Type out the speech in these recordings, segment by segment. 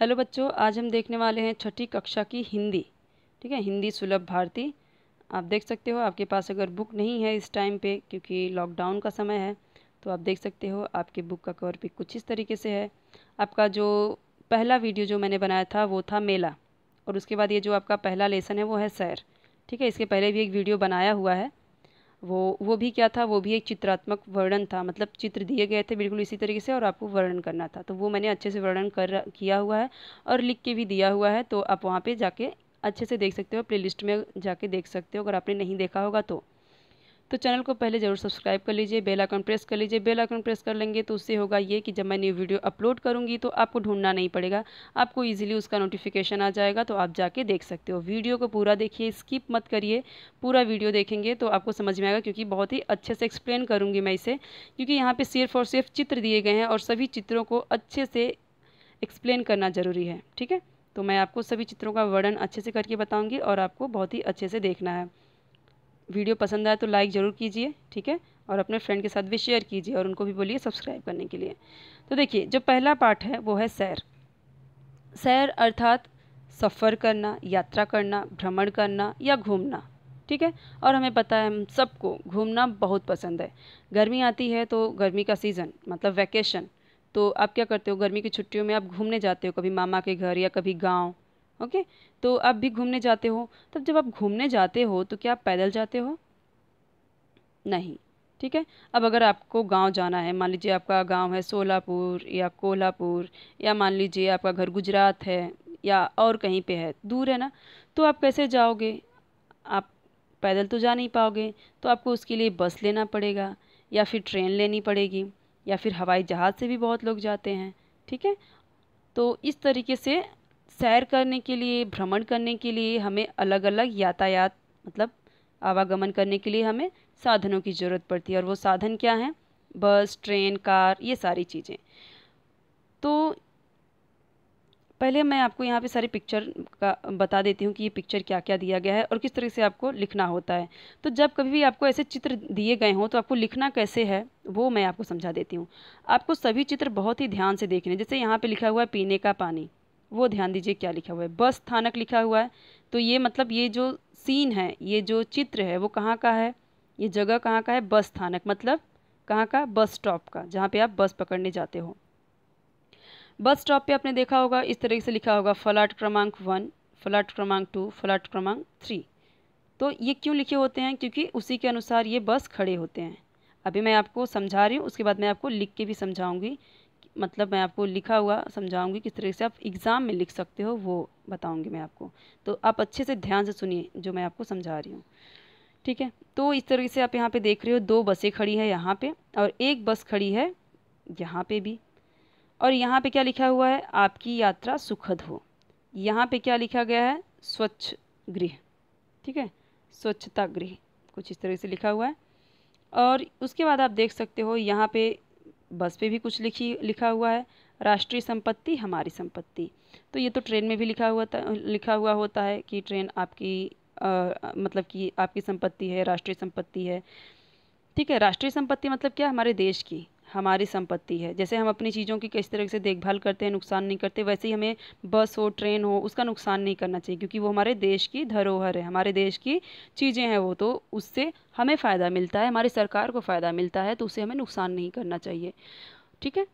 hello बच्चों आज हम देखने वाले हैं छठी कक्षा की हिंदी ठीक है हिंदी सुलभ भारती आप देख सकते हो आपके पास अगर बुक नहीं है इस टाइम पे क्योंकि लॉकडाउन का समय है तो आप देख सकते हो आपके बुक का कवर भी कुछ इस तरीके से है आपका जो पहला वीडियो जो मैंने बनाया था वो था मेला और उसके बाद ये जो आपका पहला लेसन है वो है सैर ठीक है इसके पहले भी एक वीडियो बनाया हुआ है वो वो भी क्या था वो भी एक चित्रात्मक वर्णन था मतलब चित्र दिए गए थे बिल्कुल इसी तरीके से और आपको वर्णन करना था तो वो मैंने अच्छे से वर्णन कर किया हुआ है और लिख के भी दिया हुआ है तो आप वहाँ पर जाके अच्छे से देख सकते हो प्लेलिस्ट में जाके देख सकते हो अगर आपने नहीं देखा होगा तो तो चैनल को पहले ज़रूर सब्सक्राइब कर लीजिए बेल आइकन प्रेस कर लीजिए बेल आइकन प्रेस कर लेंगे तो उससे होगा ये कि जब मैं न्यू वीडियो अपलोड करूँगी तो आपको ढूंढना नहीं पड़ेगा आपको ईजिली उसका नोटिफिकेशन आ जाएगा तो आप जाके देख सकते हो वीडियो को पूरा देखिए स्किप मत करिए पूरा वीडियो देखेंगे तो आपको समझ में आएगा क्योंकि बहुत ही अच्छे से एक्सप्लेन करूँगी मैं इसे क्योंकि यहाँ पर सिर्फ और सिर्फ चित्र दिए गए हैं और सभी चित्रों को अच्छे से एक्सप्लेन करना ज़रूरी है ठीक है तो मैं आपको सभी चित्रों का वर्णन अच्छे से करके बताऊंगी और आपको बहुत ही अच्छे से देखना है वीडियो पसंद आए तो लाइक ज़रूर कीजिए ठीक है और अपने फ्रेंड के साथ भी शेयर कीजिए और उनको भी बोलिए सब्सक्राइब करने के लिए तो देखिए जो पहला पार्ट है वो है सैर सैर अर्थात सफ़र करना यात्रा करना भ्रमण करना या घूमना ठीक है और हमें पता है हम सबको घूमना बहुत पसंद है गर्मी आती है तो गर्मी का सीज़न मतलब वैकेशन तो आप क्या करते हो गर्मी की छुट्टियों में आप घूमने जाते हो कभी मामा के घर या कभी गाँव ओके तो आप भी घूमने जाते हो तब जब आप घूमने जाते हो तो क्या आप पैदल जाते हो नहीं ठीक है अब अगर आपको गांव जाना है मान लीजिए आपका गांव है सोलापुर या कोल्हापुर या मान लीजिए आपका घर गुजरात है या और कहीं पे है दूर है ना तो आप कैसे जाओगे आप पैदल तो जा नहीं पाओगे तो आपको उसके लिए बस लेना पड़ेगा या फिर ट्रेन लेनी पड़ेगी या फिर हवाई जहाज़ से भी बहुत लोग जाते हैं ठीक है तो इस तरीके से सैर करने के लिए भ्रमण करने के लिए हमें अलग अलग यातायात मतलब आवागमन करने के लिए हमें साधनों की ज़रूरत पड़ती है और वो साधन क्या हैं बस ट्रेन कार ये सारी चीज़ें तो पहले मैं आपको यहाँ पे सारी पिक्चर का बता देती हूँ कि ये पिक्चर क्या क्या दिया गया है और किस तरह से आपको लिखना होता है तो जब कभी भी आपको ऐसे चित्र दिए गए हों तो आपको लिखना कैसे है वो मैं आपको समझा देती हूँ आपको सभी चित्र बहुत ही ध्यान से देखने जैसे यहाँ पे लिखा हुआ है पीने का पानी वो ध्यान दीजिए क्या लिखा हुआ है बस स्थानक लिखा हुआ है तो ये मतलब ये जो सीन है ये जो चित्र है वो कहाँ का है ये जगह कहाँ का है बस स्थानक मतलब कहाँ का बस स्टॉप का जहाँ पे आप बस पकड़ने जाते हो बस स्टॉप पे आपने देखा होगा इस तरीके से लिखा होगा फ्लाट क्रमांक वन फ्लाट क्रमांक टू फ्लाट क्रमांक थ्री तो ये क्यों लिखे होते हैं क्योंकि उसी के अनुसार ये बस खड़े होते हैं अभी मैं आपको समझा रही हूँ उसके बाद मैं आपको लिख के भी समझाऊँगी मतलब मैं आपको लिखा हुआ समझाऊंगी किस तरीके से आप एग्ज़ाम में लिख सकते हो वो बताऊंगी मैं आपको तो आप अच्छे से ध्यान से सुनिए जो मैं आपको समझा रही हूँ ठीक है तो इस तरीके से आप यहाँ पे देख रहे हो दो बसें खड़ी है यहाँ पे और एक बस खड़ी है यहाँ पे भी और यहाँ पे क्या लिखा हुआ है आपकी यात्रा सुखद हो यहाँ पर क्या लिखा गया है स्वच्छ गृह ठीक है स्वच्छता गृह कुछ इस तरह से लिखा हुआ है और उसके बाद आप देख सकते हो यहाँ पर बस पे भी कुछ लिखी लिखा हुआ है राष्ट्रीय संपत्ति हमारी संपत्ति तो ये तो ट्रेन में भी लिखा हुआ था लिखा हुआ होता है कि ट्रेन आपकी आ, मतलब कि आपकी संपत्ति है राष्ट्रीय संपत्ति है ठीक है राष्ट्रीय संपत्ति मतलब क्या हमारे देश की हमारी संपत्ति है जैसे हम अपनी चीज़ों की किस तरह से देखभाल करते हैं नुकसान नहीं करते वैसे ही हमें बस हो ट्रेन हो उसका नुकसान नहीं करना चाहिए क्योंकि वो हमारे देश की धरोहर है हमारे देश की चीज़ें हैं वो तो उससे हमें फ़ायदा मिलता है हमारी सरकार को फ़ायदा मिलता है तो उसे हमें नुकसान नहीं करना चाहिए ठीक है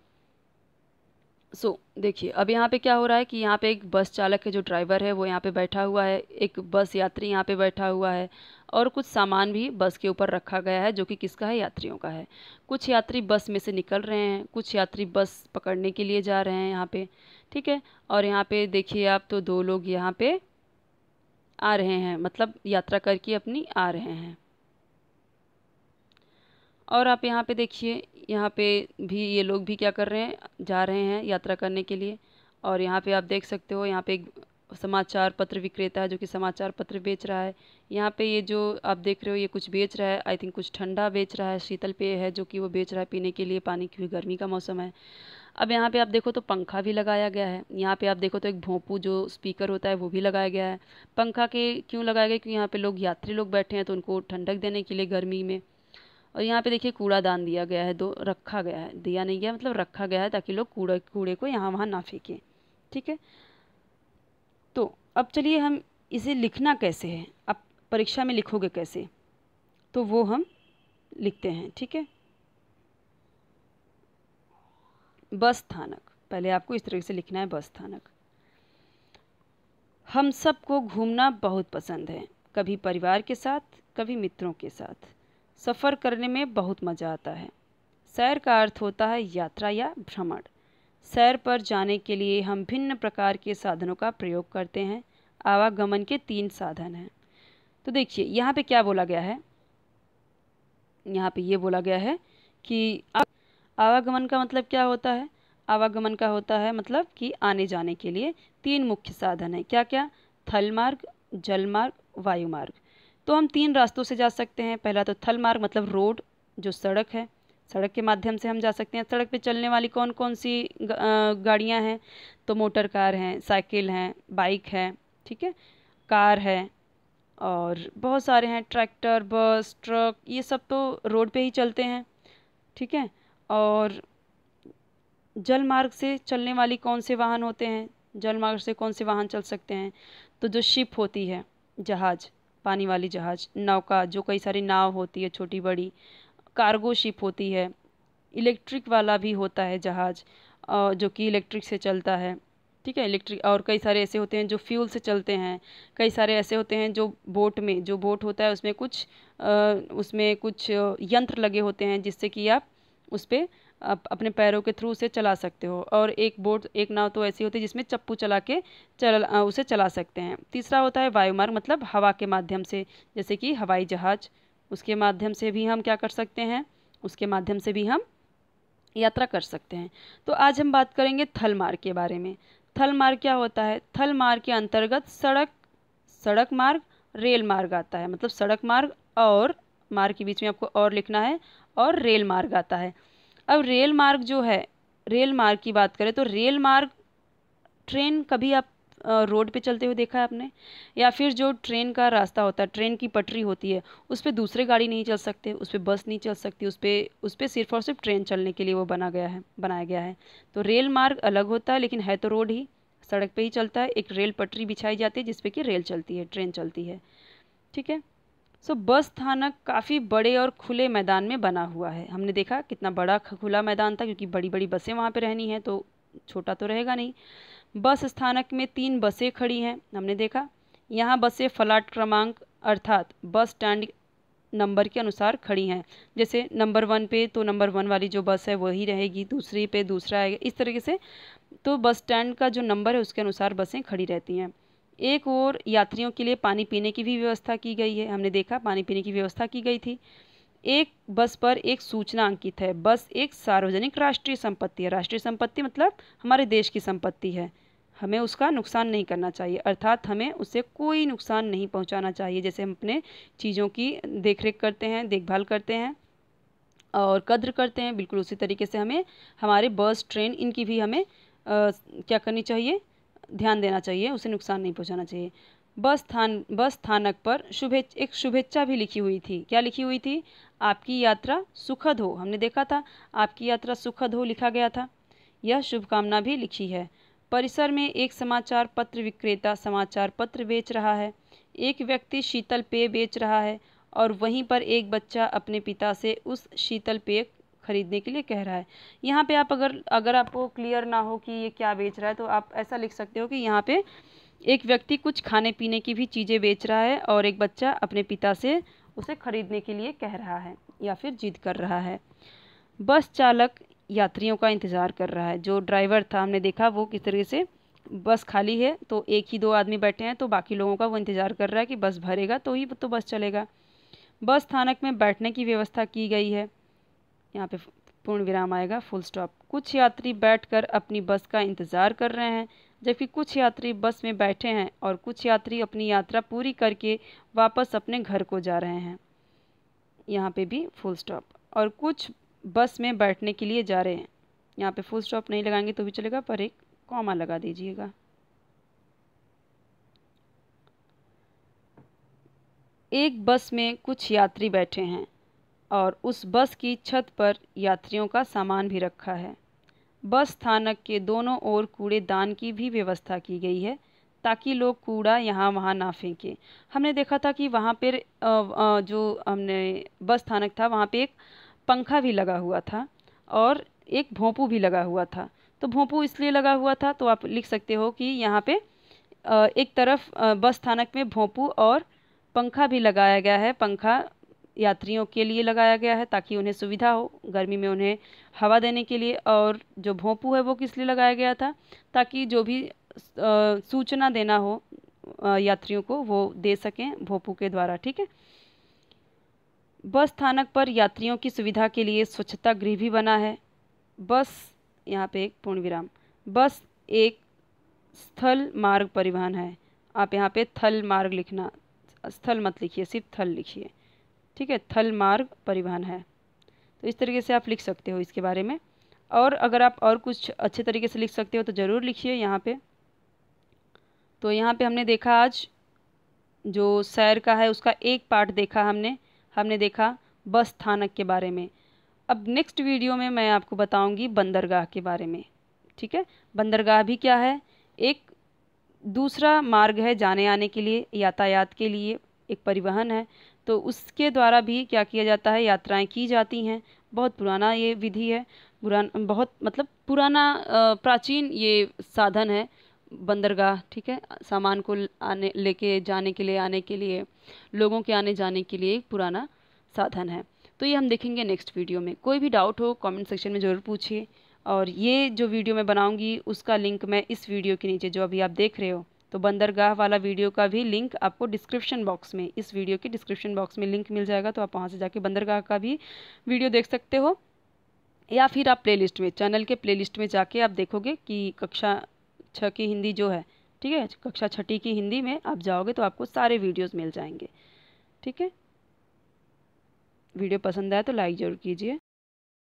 सो so, देखिए अब यहाँ पे क्या हो रहा है कि यहाँ पे एक बस चालक है जो ड्राइवर है वो यहाँ पे बैठा हुआ है एक बस यात्री यहाँ पे बैठा हुआ है और कुछ सामान भी बस के ऊपर रखा गया है जो कि किसका है यात्रियों का है कुछ यात्री बस में से निकल रहे हैं कुछ यात्री बस पकड़ने के लिए जा रहे हैं यहाँ पे ठीक है और यहाँ पे देखिए आप तो दो लोग यहाँ पे आ रहे हैं मतलब यात्रा करके अपनी आ रहे हैं और आप यहाँ पे देखिए यहाँ पे भी ये लोग भी क्या कर रहे हैं जा रहे हैं यात्रा करने के लिए और यहाँ पे आप देख सकते हो यहाँ पे समाचार पत्र विक्रेता है जो कि समाचार पत्र बेच रहा है यहाँ पे ये जो आप देख रहे हो ये कुछ बेच रहा है आई थिंक कुछ ठंडा बेच रहा है शीतल पेय है जो कि वो बेच रहा है पीने के लिए पानी क्योंकि गर्मी का मौसम है अब यहाँ पे आप देखो तो पंखा भी लगाया गया है यहाँ पे आप देखो तो एक भोंपू जो स्पीकर होता है वो भी लगाया गया है पंखा के क्यों लगाया गया क्योंकि यहाँ पर लोग यात्री लोग बैठे हैं तो उनको ठंडक देने के लिए गर्मी में और यहाँ पे देखिए कूड़ादान दिया गया है दो रखा गया है दिया नहीं गया मतलब रखा गया है ताकि लोग कूड़े कूड़े को यहाँ वहाँ ना फेंकें ठीक है तो अब चलिए हम इसे लिखना कैसे है आप परीक्षा में लिखोगे कैसे तो वो हम लिखते हैं ठीक है बस स्थानक पहले आपको इस तरीके से लिखना है बस स्थानक हम सबको घूमना बहुत पसंद है कभी परिवार के साथ कभी मित्रों के साथ सफ़र करने में बहुत मज़ा आता है सैर का अर्थ होता है यात्रा या भ्रमण सैर पर जाने के लिए हम भिन्न प्रकार के साधनों का प्रयोग करते हैं आवागमन के तीन साधन हैं तो देखिए यहाँ पे क्या बोला गया है यहाँ पे ये बोला गया है कि आवागमन का मतलब क्या होता है आवागमन का होता है मतलब कि आने जाने के लिए तीन मुख्य साधन हैं क्या क्या थल मार्ग जल मार्ग वायु मार्ग तो हम तीन रास्तों से जा सकते हैं पहला तो थल मार्ग मतलब रोड जो सड़क है सड़क के माध्यम से हम जा सकते हैं सड़क पे चलने वाली कौन कौन सी गाड़ियाँ हैं तो मोटर कार हैं साइकिल हैं बाइक है ठीक है कार है और बहुत सारे हैं ट्रैक्टर बस ट्रक ये सब तो रोड पे ही चलते हैं ठीक है और जल मार्ग से चलने वाली कौन से वाहन होते हैं जल मार्ग से कौन से वाहन चल सकते हैं तो जो शिप होती है जहाज़ पानी वाली जहाज़ नौका जो कई सारी नाव होती है छोटी बड़ी कार्गो शिप होती है इलेक्ट्रिक वाला भी होता है जहाज़ जो कि इलेक्ट्रिक से चलता है ठीक है इलेक्ट्रिक और कई सारे ऐसे होते हैं जो फ्यूल से चलते हैं कई सारे ऐसे होते हैं जो बोट में जो बोट होता है उसमें कुछ उसमें कुछ यंत्र लगे होते हैं जिससे कि आप उस पर आप अपने पैरों के थ्रू उसे चला सकते हो और एक बोट एक नाव तो ऐसी होती है जिसमें चप्पू चला के चल उसे चला सकते हैं तीसरा होता है वायुमार्ग मतलब हवा के माध्यम से जैसे कि हवाई जहाज़ उसके माध्यम से भी हम क्या कर सकते हैं उसके माध्यम से भी हम यात्रा कर सकते हैं तो आज हम बात करेंगे थल मार्ग के बारे में थल मार्ग क्या होता है थल मार्ग के अंतर्गत सड़क सड़क मार्ग रेल मार्ग आता है मतलब सड़क मार्ग और मार्ग के बीच में आपको और लिखना है और रेल मार्ग आता है अब रेल मार्ग जो है रेल मार्ग की बात करें तो रेल मार्ग ट्रेन कभी आप रोड पे चलते हुए देखा है आपने या फिर जो ट्रेन का रास्ता होता है ट्रेन की पटरी होती है उस पर दूसरे गाड़ी नहीं चल सकते उस पर बस नहीं चल सकती उस पर उस पर सिर्फ और सिर्फ ट्रेन चलने के लिए वो बना गया है बनाया गया है तो रेल मार्ग अलग होता है लेकिन है तो रोड ही सड़क पर ही चलता है एक रेल पटरी बिछाई जाती है जिसपे कि रेल चलती है ट्रेन चलती है ठीक है सो so, बस थानक काफ़ी बड़े और खुले मैदान में बना हुआ है हमने देखा कितना बड़ा खुला मैदान था क्योंकि बड़ी बड़ी बसें वहाँ पे रहनी हैं तो छोटा तो रहेगा नहीं बस स्थानक में तीन बसें खड़ी हैं हमने देखा यहाँ बसें फलाट क्रमांक अर्थात बस स्टैंड नंबर के अनुसार खड़ी हैं जैसे नंबर वन पे तो नंबर वन वाली जो बस है वही रहेगी दूसरी पे दूसरा आएगा इस तरीके से तो बस स्टैंड का जो नंबर है उसके अनुसार बसें खड़ी रहती हैं एक और यात्रियों के लिए पानी पीने की भी व्यवस्था की गई है हमने देखा पानी पीने की व्यवस्था की गई थी एक बस पर एक सूचना अंकित है बस एक सार्वजनिक राष्ट्रीय संपत्ति है राष्ट्रीय संपत्ति मतलब हमारे देश की संपत्ति है हमें उसका नुकसान नहीं करना चाहिए अर्थात हमें उससे कोई नुकसान नहीं पहुंचाना चाहिए जैसे हम अपने चीज़ों की देखरेख करते हैं देखभाल करते हैं और कद्र करते हैं बिल्कुल उसी तरीके से हमें हमारे बस ट्रेन इनकी भी हमें आ, क्या करनी चाहिए ध्यान देना चाहिए उसे नुकसान नहीं पहुँचाना चाहिए बस स्थान बस स्थानक पर शुभे एक शुभेच्छा भी लिखी हुई थी क्या लिखी हुई थी आपकी यात्रा सुखद हो हमने देखा था आपकी यात्रा सुखद हो लिखा गया था यह शुभकामना भी लिखी है परिसर में एक समाचार पत्र विक्रेता समाचार पत्र बेच रहा है एक व्यक्ति शीतल पेय बेच रहा है और वहीं पर एक बच्चा अपने पिता से उस शीतल पेय खरीदने के लिए कह रहा है यहाँ पे आप अगर अगर आपको क्लियर ना हो कि ये क्या बेच रहा है तो आप ऐसा लिख सकते हो कि यहाँ पे एक व्यक्ति कुछ खाने पीने की भी चीज़ें बेच रहा है और एक बच्चा अपने पिता से उसे खरीदने के लिए कह रहा है या फिर जिद कर रहा है बस चालक यात्रियों का इंतज़ार कर रहा है जो ड्राइवर था हमने देखा वो किस तरीके से बस खाली है तो एक ही दो आदमी बैठे हैं तो बाकी लोगों का वो इंतज़ार कर रहा है कि बस भरेगा तो ही तो बस चलेगा बस स्थानक में बैठने की व्यवस्था की गई है यहाँ पे पूर्ण विराम आएगा फुल स्टॉप कुछ यात्री बैठकर अपनी बस का इंतज़ार कर रहे हैं जबकि कुछ यात्री बस में बैठे हैं और कुछ यात्री अपनी यात्रा पूरी करके वापस अपने घर को जा रहे हैं यहाँ पे भी फुल स्टॉप और कुछ बस में बैठने के लिए जा रहे हैं यहाँ पे फुल स्टॉप नहीं लगाएंगे तो भी चलेगा पर एक कॉमा लगा दीजिएगा एक बस में कुछ यात्री बैठे हैं और उस बस की छत पर यात्रियों का सामान भी रखा है बस स्थानक के दोनों ओर कूड़ेदान की भी व्यवस्था की गई है ताकि लोग कूड़ा यहाँ वहाँ ना फेंकें हमने देखा था कि वहाँ पर जो हमने बस स्थानक था वहाँ पे एक पंखा भी लगा हुआ था और एक भोंपू भी लगा हुआ था तो भोंपू इसलिए लगा हुआ था तो आप लिख सकते हो कि यहाँ पे एक तरफ बस स्थानक में भोंपू और पंखा भी लगाया गया है पंखा यात्रियों के लिए लगाया गया है ताकि उन्हें सुविधा हो गर्मी में उन्हें हवा देने के लिए और जो भोंपू है वो किस लिए लगाया गया था ताकि जो भी सूचना देना हो यात्रियों को वो दे सकें भोंपू के द्वारा ठीक है बस स्थानक पर यात्रियों की सुविधा के लिए स्वच्छता गृह भी बना है बस यहाँ पे एक पूर्ण विराम बस एक स्थल मार्ग परिवहन है आप यहाँ पे थल मार्ग लिखना स्थल मत लिखिए सिर्फ थल लिखिए ठीक है थल मार्ग परिवहन है तो इस तरीके से आप लिख सकते हो इसके बारे में और अगर आप और कुछ अच्छे तरीके से लिख सकते हो तो ज़रूर लिखिए यहाँ पे तो यहाँ पे हमने देखा आज जो सैर का है उसका एक पार्ट देखा हमने हमने देखा बस स्थानक के बारे में अब नेक्स्ट वीडियो में मैं आपको बताऊंगी बंदरगाह के बारे में ठीक है बंदरगाह भी क्या है एक दूसरा मार्ग है जाने आने के लिए यातायात के लिए एक परिवहन है तो उसके द्वारा भी क्या किया जाता है यात्राएं की जाती हैं बहुत पुराना ये विधि है पुरान बहुत मतलब पुराना प्राचीन ये साधन है बंदरगाह ठीक है सामान को आने लेके जाने के लिए आने के लिए लोगों के आने जाने के लिए एक पुराना साधन है तो ये हम देखेंगे नेक्स्ट वीडियो में कोई भी डाउट हो कमेंट सेक्शन में ज़रूर पूछिए और ये जो वीडियो मैं बनाऊंगी उसका लिंक मैं इस वीडियो के नीचे जो अभी आप देख रहे हो तो बंदरगाह वाला वीडियो का भी लिंक आपको डिस्क्रिप्शन बॉक्स में इस वीडियो के डिस्क्रिप्शन बॉक्स में लिंक मिल जाएगा तो आप वहाँ से जाके बंदरगाह का भी वीडियो देख सकते हो या फिर आप प्लेलिस्ट में चैनल के प्लेलिस्ट में जाके आप देखोगे कि कक्षा छः की हिंदी जो है ठीक है कक्षा छठी की हिंदी में आप जाओगे तो आपको सारे वीडियोस मिल जाएंगे ठीक है वीडियो पसंद आए तो लाइक ज़रूर कीजिए